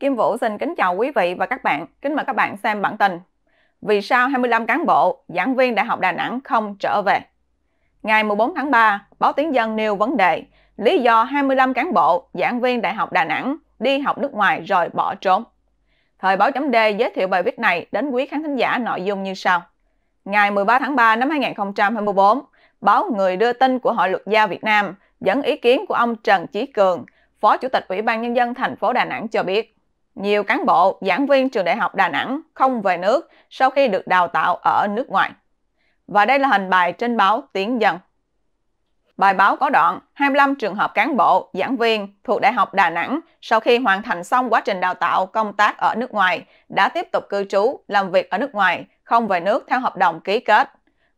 Kim Vũ xin kính chào quý vị và các bạn. Kính mời các bạn xem bản tin. Vì sao 25 cán bộ, giảng viên Đại học Đà Nẵng không trở về? Ngày 14 tháng 3, báo Tiếng Dân nêu vấn đề lý do 25 cán bộ, giảng viên Đại học Đà Nẵng đi học nước ngoài rồi bỏ trốn. Thời báo chấm D giới thiệu bài viết này đến quý khán thính giả nội dung như sau. Ngày 13 tháng 3 năm 2024, báo Người đưa tin của Hội luật gia Việt Nam dẫn ý kiến của ông Trần Chí Cường, Phó Chủ tịch Ủy ban Nhân dân thành phố Đà Nẵng cho biết, nhiều cán bộ, giảng viên trường đại học Đà Nẵng không về nước sau khi được đào tạo ở nước ngoài. Và đây là hình bài trên báo Tiếng Dân. Bài báo có đoạn 25 trường hợp cán bộ, giảng viên thuộc Đại học Đà Nẵng sau khi hoàn thành xong quá trình đào tạo công tác ở nước ngoài đã tiếp tục cư trú, làm việc ở nước ngoài, không về nước theo hợp đồng ký kết.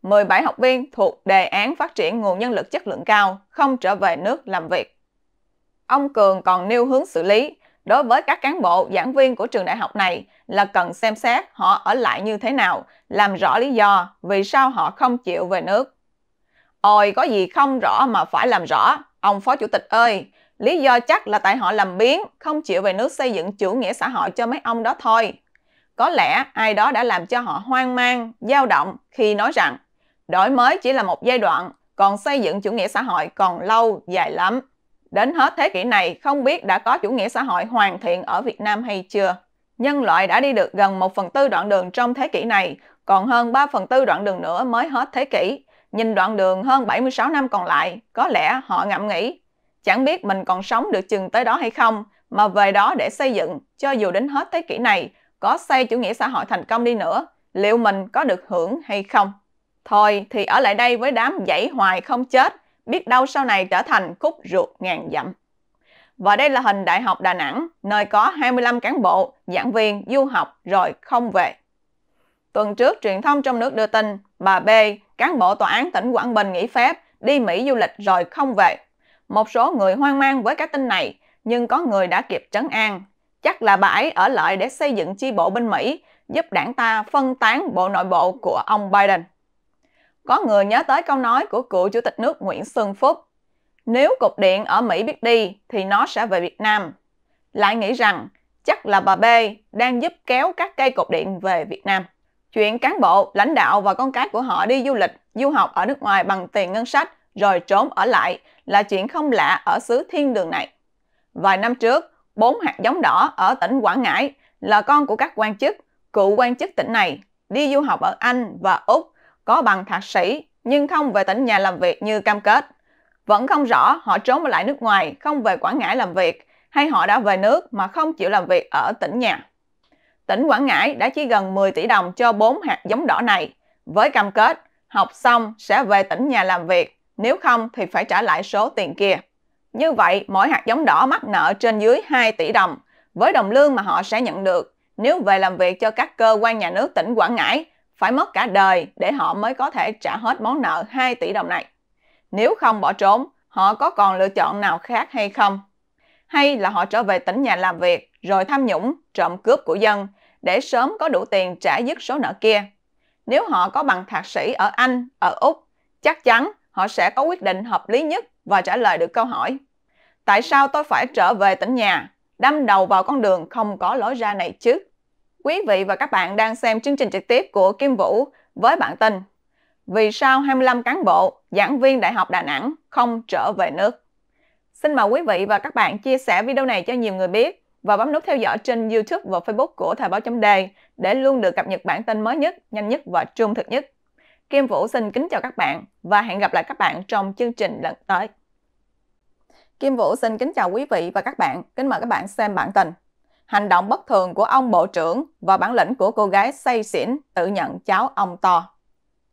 17 học viên thuộc đề án phát triển nguồn nhân lực chất lượng cao không trở về nước làm việc. Ông Cường còn nêu hướng xử lý đối với các cán bộ, giảng viên của trường đại học này là cần xem xét họ ở lại như thế nào, làm rõ lý do vì sao họ không chịu về nước. Ôi, có gì không rõ mà phải làm rõ, ông Phó Chủ tịch ơi, lý do chắc là tại họ làm biến, không chịu về nước xây dựng chủ nghĩa xã hội cho mấy ông đó thôi. Có lẽ ai đó đã làm cho họ hoang mang, dao động khi nói rằng đổi mới chỉ là một giai đoạn, còn xây dựng chủ nghĩa xã hội còn lâu, dài lắm. Đến hết thế kỷ này, không biết đã có chủ nghĩa xã hội hoàn thiện ở Việt Nam hay chưa. Nhân loại đã đi được gần 1 phần tư đoạn đường trong thế kỷ này, còn hơn 3 phần tư đoạn đường nữa mới hết thế kỷ. Nhìn đoạn đường hơn 76 năm còn lại, có lẽ họ ngẫm nghĩ, chẳng biết mình còn sống được chừng tới đó hay không, mà về đó để xây dựng, cho dù đến hết thế kỷ này, có xây chủ nghĩa xã hội thành công đi nữa, liệu mình có được hưởng hay không? Thôi thì ở lại đây với đám dãy hoài không chết, biết đâu sau này trở thành khúc ruột ngàn dặm. Và đây là hình Đại học Đà Nẵng, nơi có 25 cán bộ, giảng viên du học rồi không về. Tuần trước, truyền thông trong nước đưa tin, bà B, cán bộ tòa án tỉnh Quảng Bình nghỉ phép, đi Mỹ du lịch rồi không về. Một số người hoang mang với cái tin này, nhưng có người đã kịp trấn an. Chắc là bà ấy ở lại để xây dựng chi bộ bên Mỹ, giúp đảng ta phân tán bộ nội bộ của ông Biden có người nhớ tới câu nói của cựu Chủ tịch nước Nguyễn Xuân Phúc. Nếu cục điện ở Mỹ biết đi thì nó sẽ về Việt Nam. Lại nghĩ rằng chắc là bà B đang giúp kéo các cây cột điện về Việt Nam. Chuyện cán bộ, lãnh đạo và con cái của họ đi du lịch, du học ở nước ngoài bằng tiền ngân sách rồi trốn ở lại là chuyện không lạ ở xứ thiên đường này. Vài năm trước, bốn hạt giống đỏ ở tỉnh Quảng Ngãi là con của các quan chức, cựu quan chức tỉnh này, đi du học ở Anh và Úc có bằng thạc sĩ nhưng không về tỉnh nhà làm việc như cam kết. Vẫn không rõ họ trốn lại nước ngoài, không về Quảng Ngãi làm việc hay họ đã về nước mà không chịu làm việc ở tỉnh nhà. Tỉnh Quảng Ngãi đã chi gần 10 tỷ đồng cho 4 hạt giống đỏ này với cam kết học xong sẽ về tỉnh nhà làm việc, nếu không thì phải trả lại số tiền kia. Như vậy, mỗi hạt giống đỏ mắc nợ trên dưới 2 tỷ đồng với đồng lương mà họ sẽ nhận được nếu về làm việc cho các cơ quan nhà nước tỉnh Quảng Ngãi phải mất cả đời để họ mới có thể trả hết món nợ 2 tỷ đồng này. Nếu không bỏ trốn, họ có còn lựa chọn nào khác hay không? Hay là họ trở về tỉnh nhà làm việc rồi tham nhũng, trộm cướp của dân để sớm có đủ tiền trả dứt số nợ kia? Nếu họ có bằng thạc sĩ ở Anh, ở Úc, chắc chắn họ sẽ có quyết định hợp lý nhất và trả lời được câu hỏi. Tại sao tôi phải trở về tỉnh nhà, đâm đầu vào con đường không có lối ra này chứ? Quý vị và các bạn đang xem chương trình trực tiếp của Kim Vũ với bản tin Vì sao 25 cán bộ, giảng viên Đại học Đà Nẵng không trở về nước? Xin mời quý vị và các bạn chia sẻ video này cho nhiều người biết và bấm nút theo dõi trên YouTube và Facebook của Thời báo chấm đề để luôn được cập nhật bản tin mới nhất, nhanh nhất và trung thực nhất. Kim Vũ xin kính chào các bạn và hẹn gặp lại các bạn trong chương trình lần tới. Kim Vũ xin kính chào quý vị và các bạn. Kính mời các bạn xem bản tin. Hành động bất thường của ông bộ trưởng và bản lĩnh của cô gái say xỉn tự nhận cháu ông to.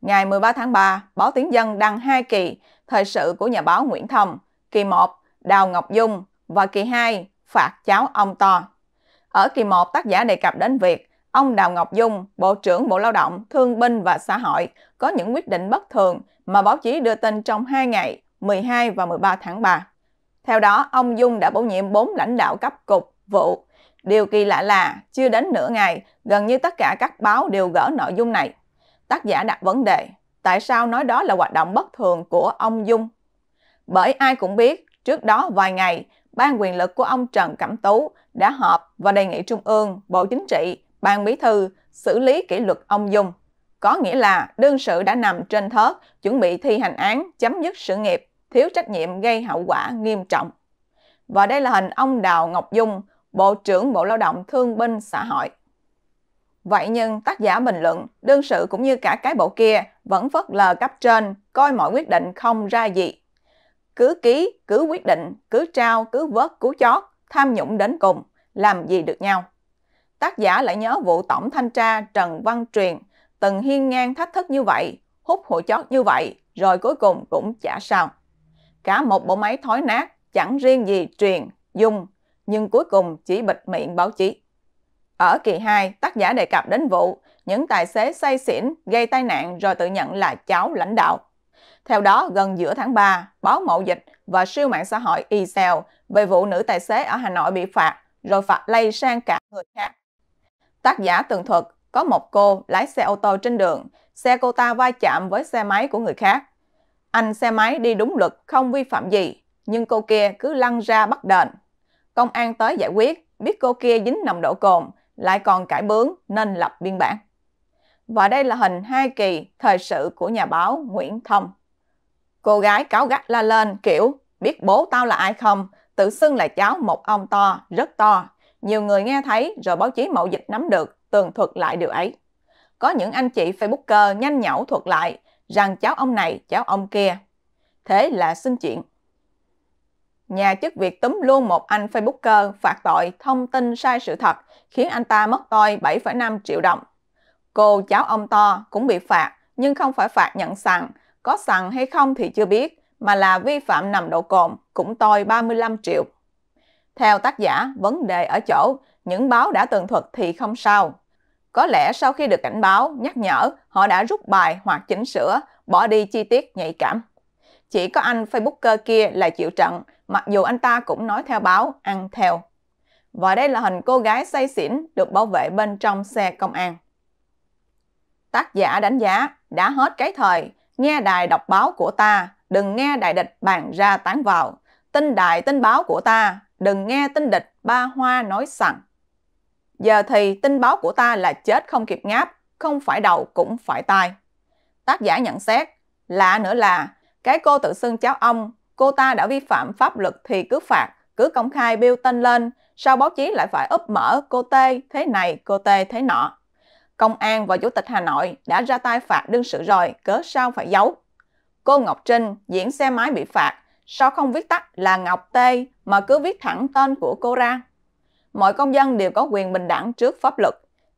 Ngày 13 tháng 3, báo Tiếng Dân đăng hai kỳ thời sự của nhà báo Nguyễn Thông, kỳ 1 Đào Ngọc Dung và kỳ 2 Phạt cháu ông to. Ở kỳ 1, tác giả đề cập đến việc ông Đào Ngọc Dung, Bộ trưởng Bộ Lao động, Thương binh và Xã hội có những quyết định bất thường mà báo chí đưa tin trong 2 ngày 12 và 13 tháng 3. Theo đó, ông Dung đã bổ nhiệm 4 lãnh đạo cấp cục, vụ, Điều kỳ lạ là chưa đến nửa ngày, gần như tất cả các báo đều gỡ nội dung này. Tác giả đặt vấn đề, tại sao nói đó là hoạt động bất thường của ông Dung? Bởi ai cũng biết, trước đó vài ngày, ban quyền lực của ông Trần Cẩm Tú đã họp và đề nghị Trung ương, Bộ Chính trị, Ban Bí thư xử lý kỷ luật ông Dung. Có nghĩa là đương sự đã nằm trên thớt, chuẩn bị thi hành án, chấm dứt sự nghiệp, thiếu trách nhiệm gây hậu quả nghiêm trọng. Và đây là hình ông Đào Ngọc Dung, Bộ trưởng Bộ Lao động Thương binh Xã hội. Vậy nhưng tác giả bình luận, đương sự cũng như cả cái bộ kia vẫn phớt lờ cấp trên, coi mọi quyết định không ra gì. Cứ ký, cứ quyết định, cứ trao, cứ vớt, cứ chót, tham nhũng đến cùng, làm gì được nhau. Tác giả lại nhớ vụ tổng thanh tra Trần Văn Truyền từng hiên ngang thách thức như vậy, hút hội chót như vậy, rồi cuối cùng cũng chả sao. Cả một bộ máy thói nát, chẳng riêng gì Truyền, Dung, nhưng cuối cùng chỉ bịt miệng báo chí. Ở kỳ 2, tác giả đề cập đến vụ những tài xế say xỉn gây tai nạn rồi tự nhận là cháu lãnh đạo. Theo đó, gần giữa tháng 3, báo Mậu Dịch và siêu mạng xã hội Excel về vụ nữ tài xế ở Hà Nội bị phạt rồi phạt lây sang cả người khác. Tác giả tường thuật có một cô lái xe ô tô trên đường, xe cô ta va chạm với xe máy của người khác. Anh xe máy đi đúng luật không vi phạm gì, nhưng cô kia cứ lăn ra bắt đền Công an tới giải quyết, biết cô kia dính nồng độ cồn, lại còn cãi bướng nên lập biên bản. Và đây là hình hai kỳ thời sự của nhà báo Nguyễn Thông. Cô gái cáo gắt la lên kiểu biết bố tao là ai không, tự xưng là cháu một ông to, rất to. Nhiều người nghe thấy rồi báo chí mậu dịch nắm được, tường thuật lại điều ấy. Có những anh chị Facebooker nhanh nhẩu thuật lại rằng cháu ông này, cháu ông kia. Thế là xin chuyện nhà chức Việt túm luôn một anh Facebooker phạt tội thông tin sai sự thật, khiến anh ta mất tôi 7,5 triệu đồng. Cô cháu ông to cũng bị phạt, nhưng không phải phạt nhận sẵn, có sẵn hay không thì chưa biết, mà là vi phạm nằm độ cồn, cũng tôi 35 triệu. Theo tác giả, vấn đề ở chỗ, những báo đã tường thuật thì không sao. Có lẽ sau khi được cảnh báo, nhắc nhở, họ đã rút bài hoặc chỉnh sửa, bỏ đi chi tiết nhạy cảm. Chỉ có anh Facebooker kia là chịu trận, mặc dù anh ta cũng nói theo báo ăn theo. Và đây là hình cô gái say xỉn được bảo vệ bên trong xe công an. Tác giả đánh giá, đã hết cái thời, nghe đài đọc báo của ta, đừng nghe đại địch bàn ra tán vào. Tin đại tin báo của ta, đừng nghe tin địch ba hoa nói sẵn. Giờ thì tin báo của ta là chết không kịp ngáp, không phải đầu cũng phải tai. Tác giả nhận xét, lạ nữa là cái cô tự xưng cháu ông cô ta đã vi phạm pháp luật thì cứ phạt, cứ công khai biêu tên lên, sao báo chí lại phải úp mở cô Tê thế này, cô Tê thế nọ. Công an và Chủ tịch Hà Nội đã ra tay phạt đương sự rồi, cớ sao phải giấu. Cô Ngọc Trinh diễn xe máy bị phạt, sao không viết tắt là Ngọc Tê mà cứ viết thẳng tên của cô ra. Mọi công dân đều có quyền bình đẳng trước pháp luật,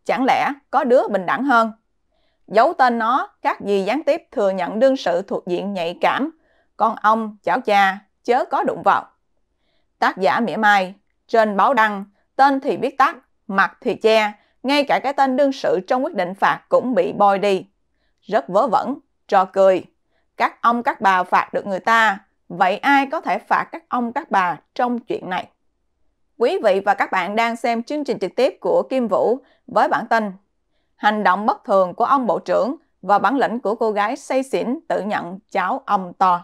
chẳng lẽ có đứa bình đẳng hơn? Giấu tên nó, các gì gián tiếp thừa nhận đương sự thuộc diện nhạy cảm, con ông cháu cha, chớ có đụng vào. Tác giả mỉa mai, trên báo đăng, tên thì viết tắt, mặt thì che, ngay cả cái tên đương sự trong quyết định phạt cũng bị bôi đi. Rất vớ vẩn, trò cười. Các ông các bà phạt được người ta, vậy ai có thể phạt các ông các bà trong chuyện này? Quý vị và các bạn đang xem chương trình trực tiếp của Kim Vũ với bản tin Hành động bất thường của ông bộ trưởng và bản lĩnh của cô gái say xỉn tự nhận cháu ông to.